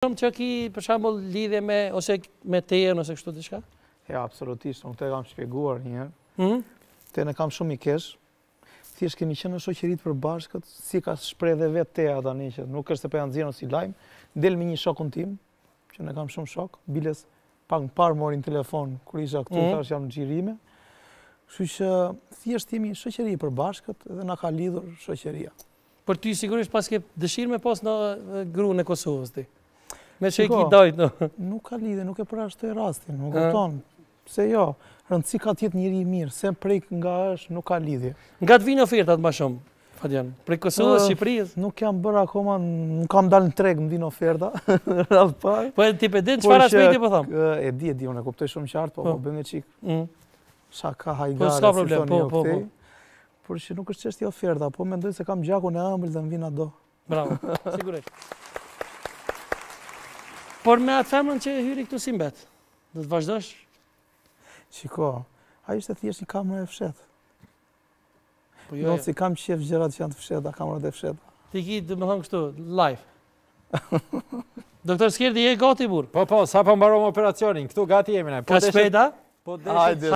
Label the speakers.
Speaker 1: Shumë që ki për shumë, lidhje me, ose me tejen, ose kështu të shka? Ja, absolutisht, nuk të e kam shpjeguar njërë. Hmm? Te në kam shumë i kesh. Thjesht kemi qenë në shoqerit për bashkët, si ka shprej dhe vetë teja ata një që nuk është të pejan po zirën si lajmë. Del me një shokun tim, që në kam shumë shok, biles pak në parë morin telefon, kër isha këtu, hmm? tash jam në gjirime. Shku që thjesht jemi shoqeri për bashkët dhe në ka lidhur shoqeria. Për ty sigurisht pas ke dëshirë me pas në gru në Kosovës ti? me që i ki dojtë. Nuk ka lidhe, nuk e për ashtë të rastin, nuk e tonë. Se jo, rëndësi ka tjetë njëri i mirë, se prej nga është nuk ka lidhje. Nga të vinë ofertat ma shumë? Fadjan, prej Kosovës, dhe Nuk jam bërë akoma, nuk kam dalë në tregë më vinë oferta, rrallë parë. Po e tipe dinë, qëfar ashtë me i po thamë? E di, e di, unë e kuptoj shumë qartë, po, bëm po, po e qikë. Mm. Sa ka hajgare, po, si thonë po, jo po, një po, Por që nuk është qështë po mendoj se kam gjakun e ëmbël dhe më ato. Bravo, sigurisht. Por me atë femën që hyri këtu si mbet, do të vazhdosh? Shiko, a ishte thjesht një kamër e fshetë. Po jo, Nëtë si jo. kam qef gjërat që janë të fshetë, a kamrët e fshetë. Ti ki, dhe më thonë kështu, live. Doktor Skirdi, je gati burë? Po, po, sa po operacionin, këtu gati jemi ne. Po Ka shpeda? Po deshe...